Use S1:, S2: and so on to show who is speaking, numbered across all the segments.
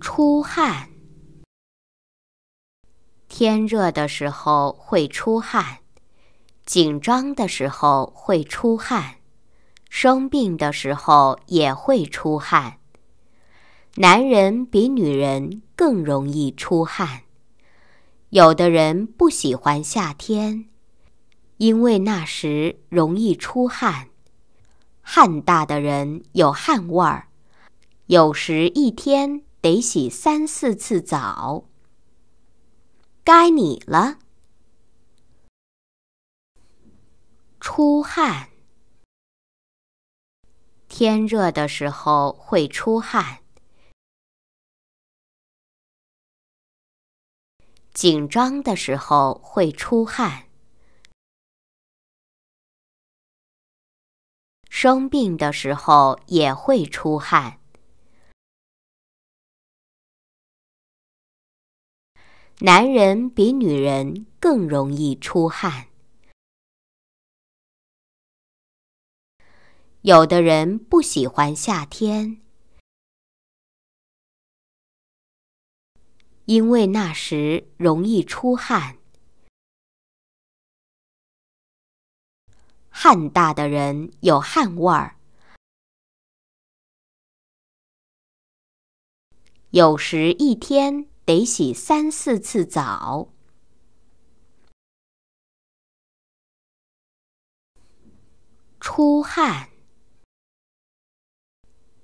S1: 出汗。天热的时候会出汗，紧张的时候会出汗，生病的时候也会出汗。男人比女人更容易出汗。有的人不喜欢夏天。因为那时容易出汗，汗大的人有汗味儿，有时一天得洗三四次澡。该你
S2: 了，出汗。天热的时候会出汗，紧张的时候会出汗。生病的时候也会出汗。男人比女人更容易出汗。有的人不喜欢夏天，因为那时容易出汗。汗大的人有汗味儿，有时一天得洗三四次澡。出汗，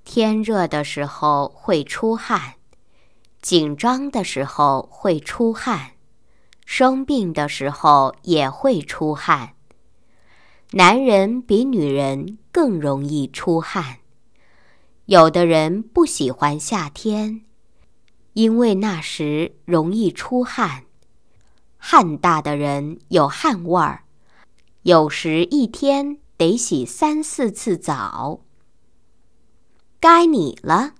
S2: 天热的时候会
S1: 出汗，紧张的时候会出汗，生病的时候也会出汗。男人比女人更容易出汗。有的人不喜欢夏天，因为那时容易出汗。汗大的人有汗味儿，有时一天得洗
S2: 三四次澡。该你了，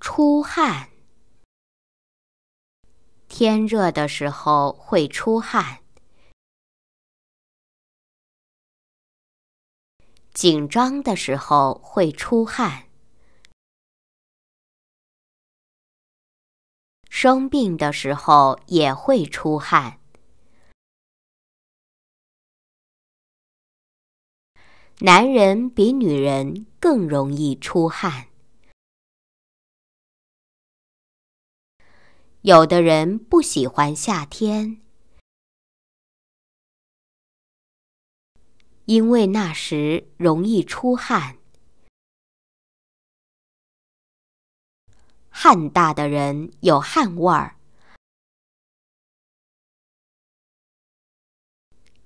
S2: 出汗。天热的时候会出汗。紧张的时候会出汗，生病的时候也会出汗。男人比女人更容易出汗。有的人不喜欢夏天。因为那时容易出汗，汗大的人有汗味儿，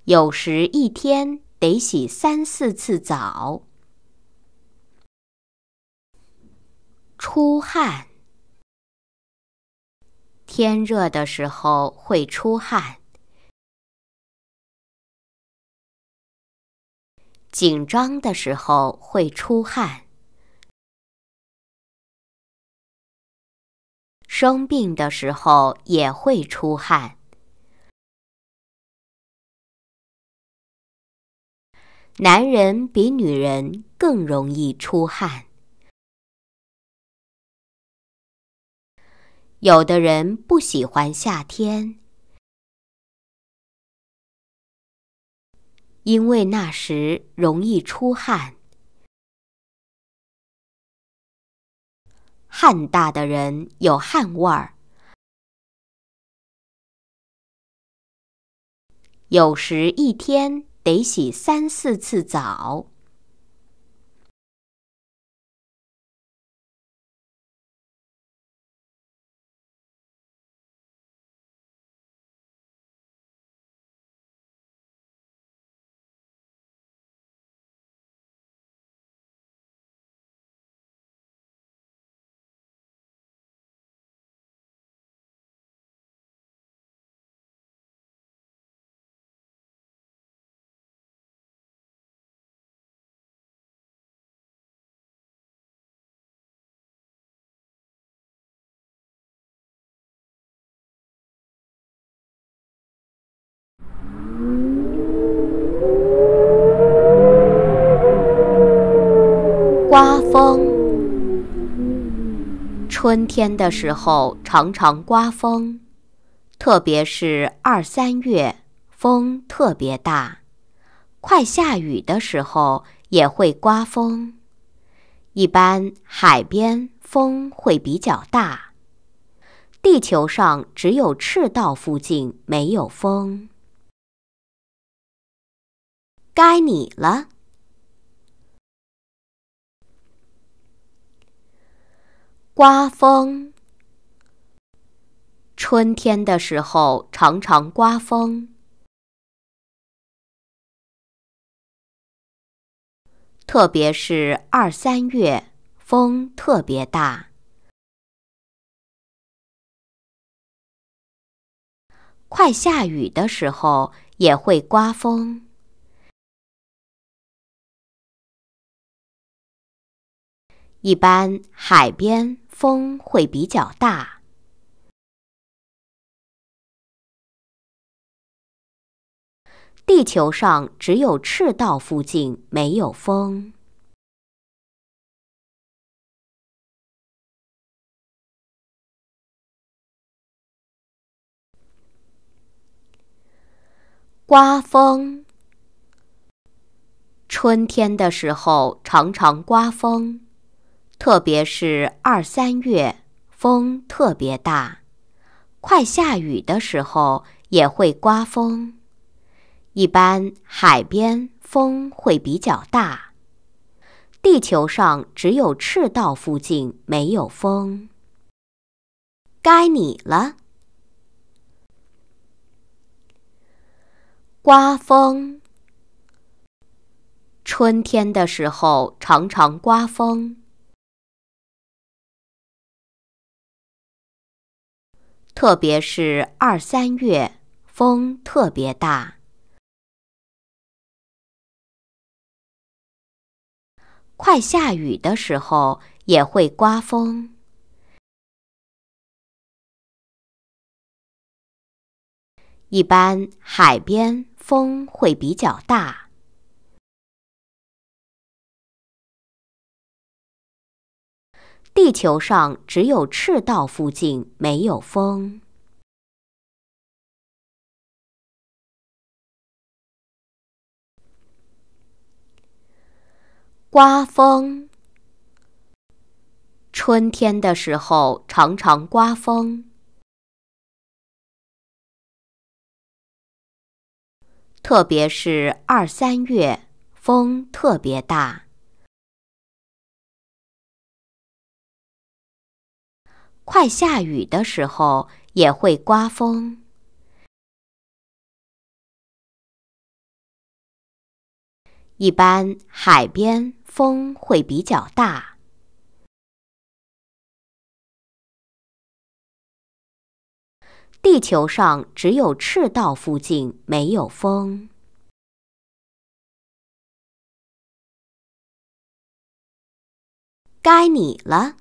S2: 有时一天得洗三四次澡。出汗，天热的时候会出汗。紧张的时候会出汗，生病的时候也会出汗。男人比女人更容易出汗。有的人不喜欢夏天。因为那时容易出汗，汗大的人有汗味儿，有时一天得洗三四次澡。刮
S1: 风，春天的时候常常刮风，特别是二三月，风特别大。快下雨的时候也会刮风。一般海边风会比较大。地球
S2: 上只有赤道附近没有风。该你了。刮风，春天的时候常常刮风，特别是二三月，风特别大。快下雨的时候也会刮风。一般海边风会比较大。地球上只有赤道附近没有风。刮风，
S1: 春天的时候常常刮风。特别是二三月，风特别大；快下雨的时候也会刮风。一般海边风会比较大。地球上只有赤道附近没有风。该你了，刮风。
S2: 春天的时候常常刮风。特别是二三月，风特别大。快下雨的时候也会刮风。一般海边风会比较大。地球上只有赤道附近没有风。刮风，春天的时候常常刮风，特别是二三月，风特别大。快下雨的时候也会刮风。一般海边风会比较大。地球上只有赤道附近没有风。该你了。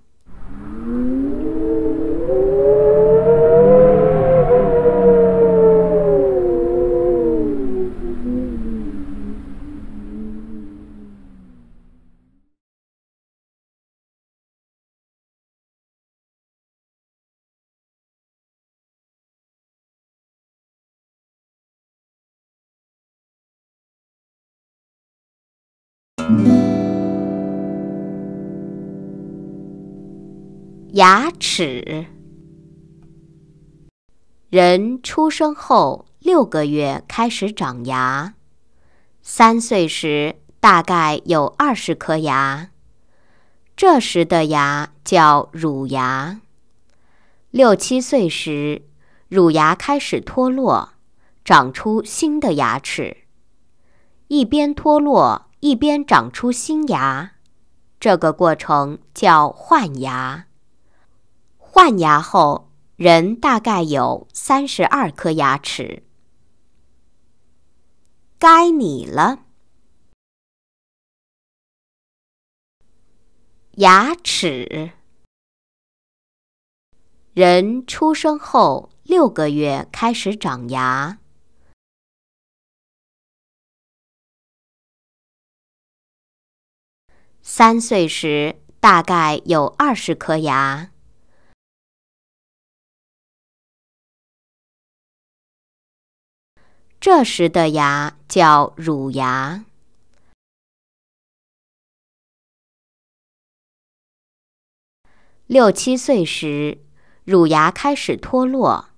S2: 牙齿，
S1: 人出生后六个月开始长牙，三岁时大概有二十颗牙，这时的牙叫乳牙。六七岁时，乳牙开始脱落，长出新的牙齿，一边脱落一边长出新牙，这个过程叫换牙。换牙后，人大概
S2: 有三十二颗牙齿。该你了，牙齿。人出生后六个月开始长牙，三岁时大概有二十颗牙。这时的牙叫乳牙。六七岁时，乳牙开始脱落，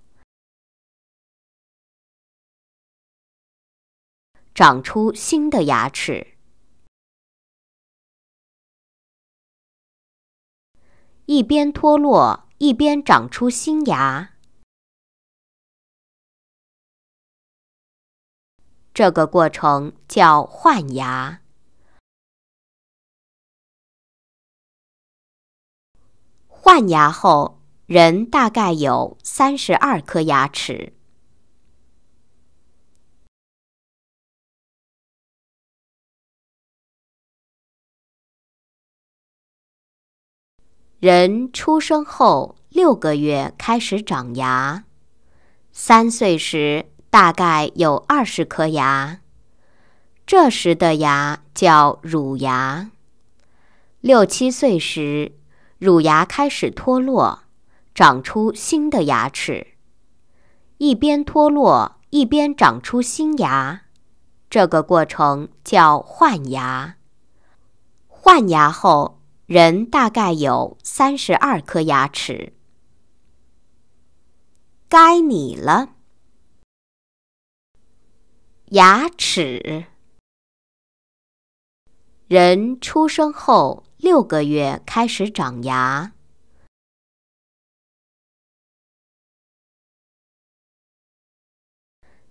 S2: 长出新的牙齿，一边脱落，一边长出新牙。这个过程叫换牙。换牙后，人大概有三十二颗牙齿。人出生后六个月开始长牙，
S1: 三岁时。大概有二十颗牙，这时的牙叫乳牙。六七岁时，乳牙开始脱落，长出新的牙齿，一边脱落一边长出新牙，这个过程叫换牙。换牙后，人大概有三十二颗牙齿。
S2: 该你了。牙齿，人出生后六个月开始长牙，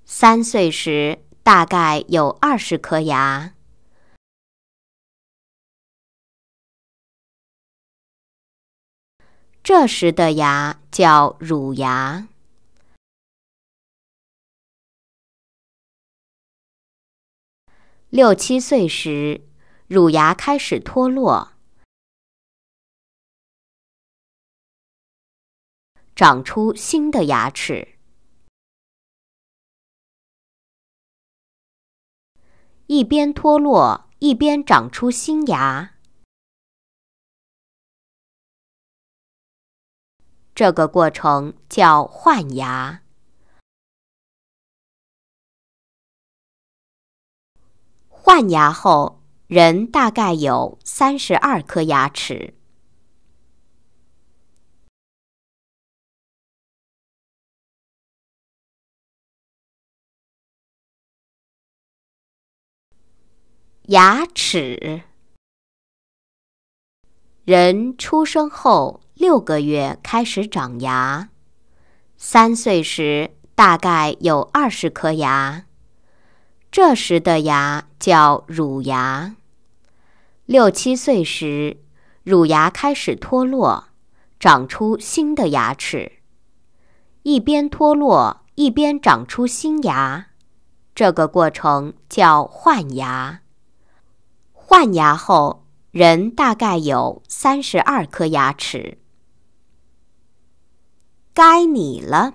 S2: 三岁时大概有二十颗牙，这时的牙叫乳牙。六七岁时，乳牙开始脱落，长出新的牙齿。一边脱落，一边长出新牙，这个过程叫换牙。换牙后，人大概有三十二颗牙齿。牙齿，
S1: 人出生后六个月开始长牙，三岁时大概有二十颗牙。这时的牙叫乳牙。六七岁时，乳牙开始脱落，长出新的牙齿，一边脱落一边长出新牙，这个过程叫换牙。换牙后，人大概有三
S2: 十二颗牙齿。该你了。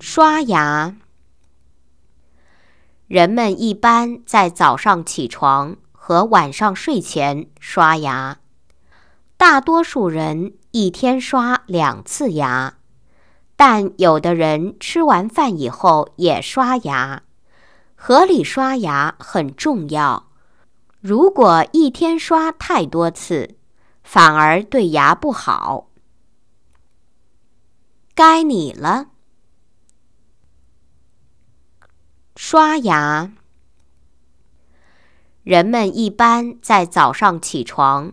S1: 刷牙。人们一般在早上起床和晚上睡前刷牙，大多数人一天刷两次牙，但有的人吃完饭以后也刷牙。合理刷牙很重要。如果一天刷太多次，反而对牙不好。该你了，刷牙。
S2: 人们一般在早上起床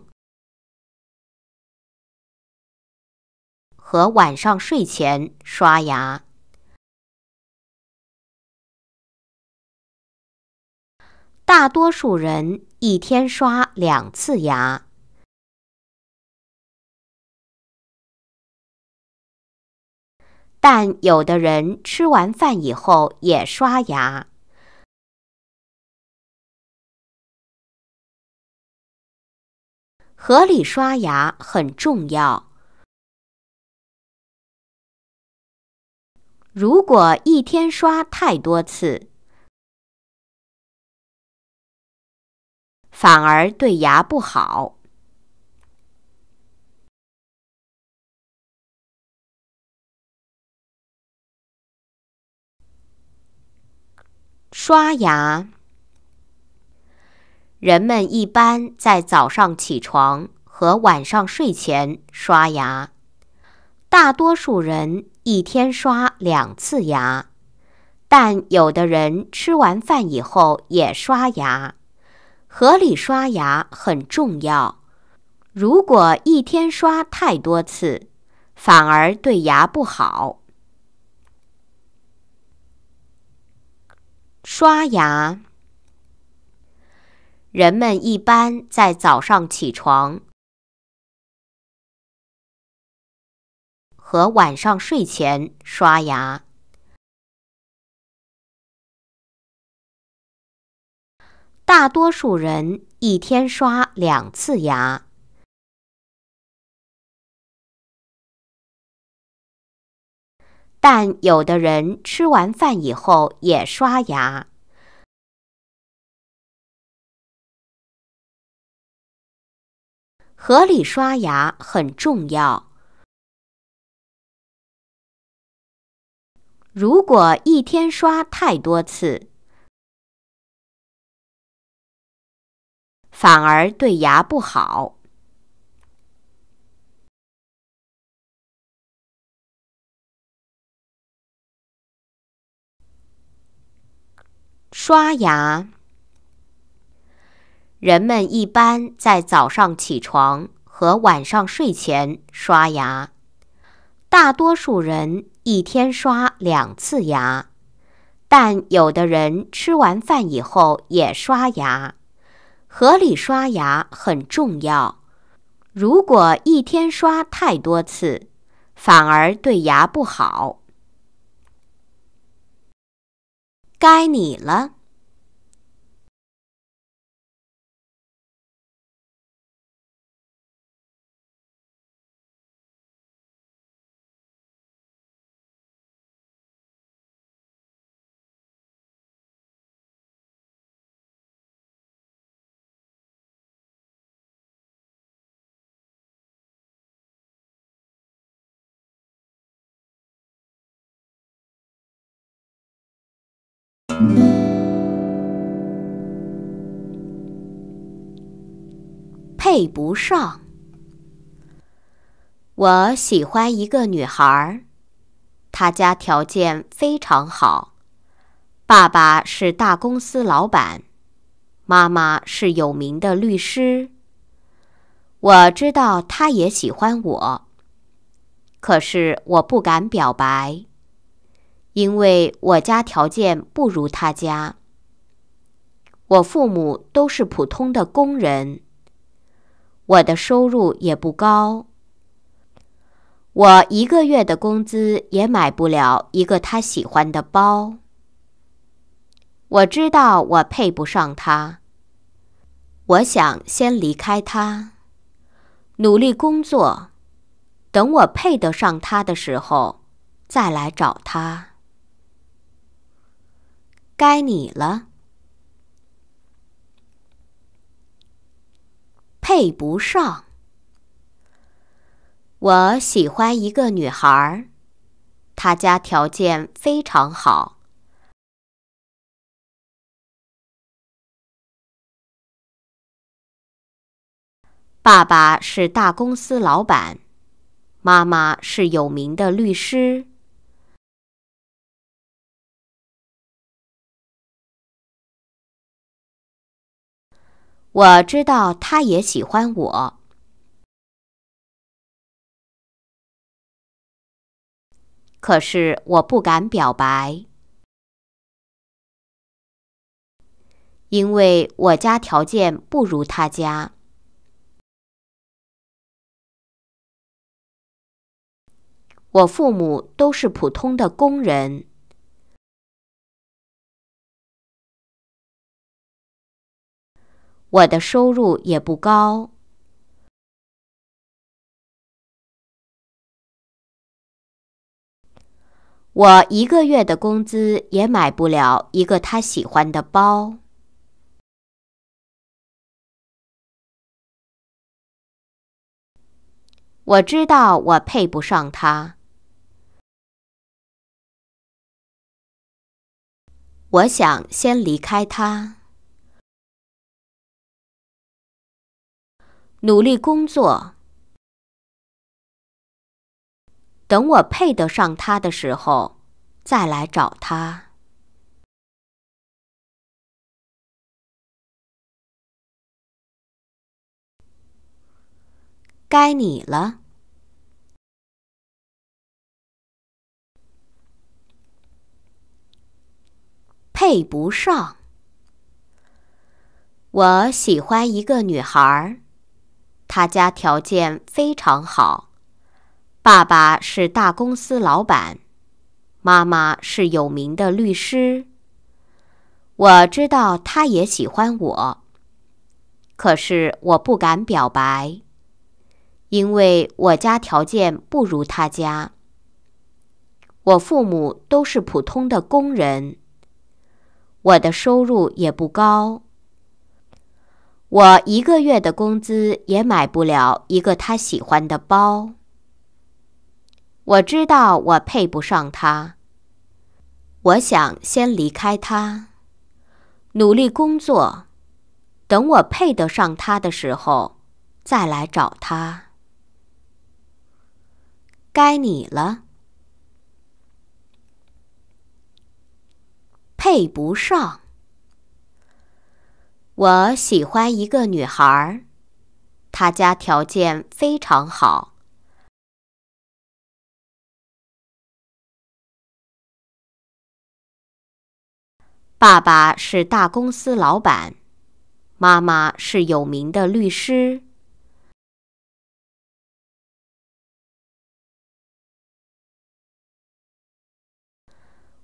S2: 和晚上睡前刷牙。大多数人。一天刷两次牙，但有的人吃完饭以后也刷牙。合理刷牙很重要。如果一天刷太多次，反而对牙不好。刷牙，
S1: 人们一般在早上起床和晚上睡前刷牙。大多数人一天刷两次牙，但有的人吃完饭以后也刷牙。合理刷牙很重要，如果一天刷太多次，反而对牙不好。刷牙，
S2: 人们一般在早上起床和晚上睡前刷牙。大多数人一天刷两次牙，但有的人吃完饭以后也刷牙。合理刷牙很重要。如果一天刷太多次，反而对牙不好。刷牙，人们一般在早上起床
S1: 和晚上睡前刷牙。大多数人一天刷两次牙，但有的人吃完饭以后也刷牙。合理刷牙很重要，如果一天刷太多次，反而对牙不好。
S2: 该你了。配不上。
S1: 我喜欢一个女孩她家条件非常好，爸爸是大公司老板，妈妈是有名的律师。我知道她也喜欢我，可是我不敢表白。因为我家条件不如他家，我父母都是普通的工人，我的收入也不高，我一个月的工资也买不了一个他喜欢的包。我知道我配不上他，我想先离开他，努力工作，等我配得上他的时候，再来找他。该你了，配不上。
S2: 我喜欢一个女孩儿，她家条件非常好。爸爸是大公司老板，妈妈是有名的律师。我知道他也喜欢我，可是我不敢表白，因为我家条件不如他家，我父母都是普通的工人。我的收入也不高，我一个月的工资也买不了一个他喜欢的包。我知道我配不上他，我想先离开他。努力工作，等我配得上他的时候，再来找他。该你了，配不上。
S1: 我喜欢一个女孩儿。他家条件非常好，爸爸是大公司老板，妈妈是有名的律师。我知道他也喜欢我，可是我不敢表白，因为我家条件不如他家，我父母都是普通的工人，我的收入也不高。我一个月的工资也买不了一个他喜欢的包。我知道我配不上他。我想先离开他，努力工作，等我配得上他的时候，再来找他。该你了，配不上。
S2: 我喜欢一个女孩儿，她家条件非常好。爸爸是大公司老板，妈妈是有名的律师。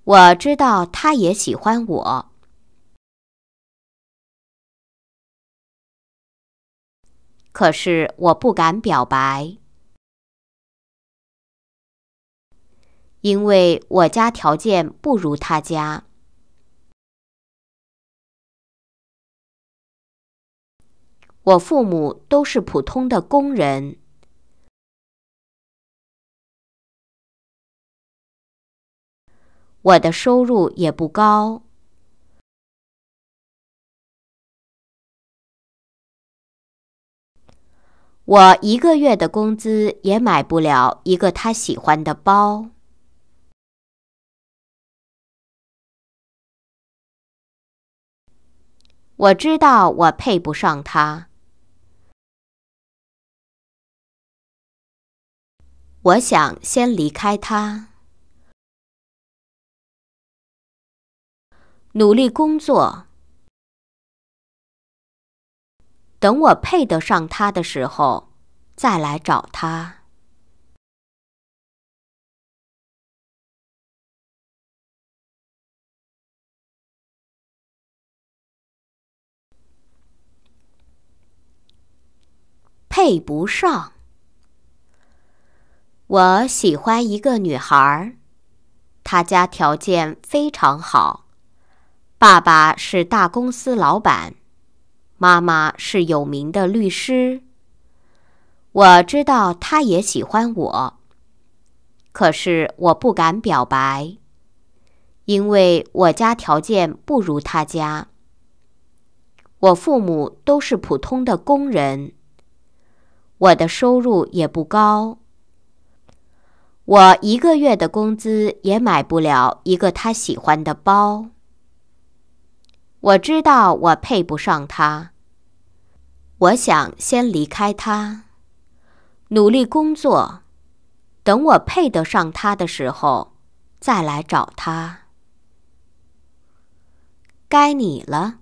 S2: 我知道她也喜欢我。可是我不敢表白，因为我家条件不如他家，我父母都是普通的工人，我的收入也不高。我一个月的工资也买不了一个他喜欢的包。我知道我配不上他。我想先离开他，努力工作。等我配得上他的时候，再来找他。配不
S1: 上。我喜欢一个女孩她家条件非常好，爸爸是大公司老板。妈妈是有名的律师。我知道她也喜欢我，可是我不敢表白，因为我家条件不如她家。我父母都是普通的工人，我的收入也不高，我一个月的工资也买不了一个她喜欢的包。我知道我配不上他。我想先离开他，努力工作，等我配得上他的时候
S2: 再来找他。该你了。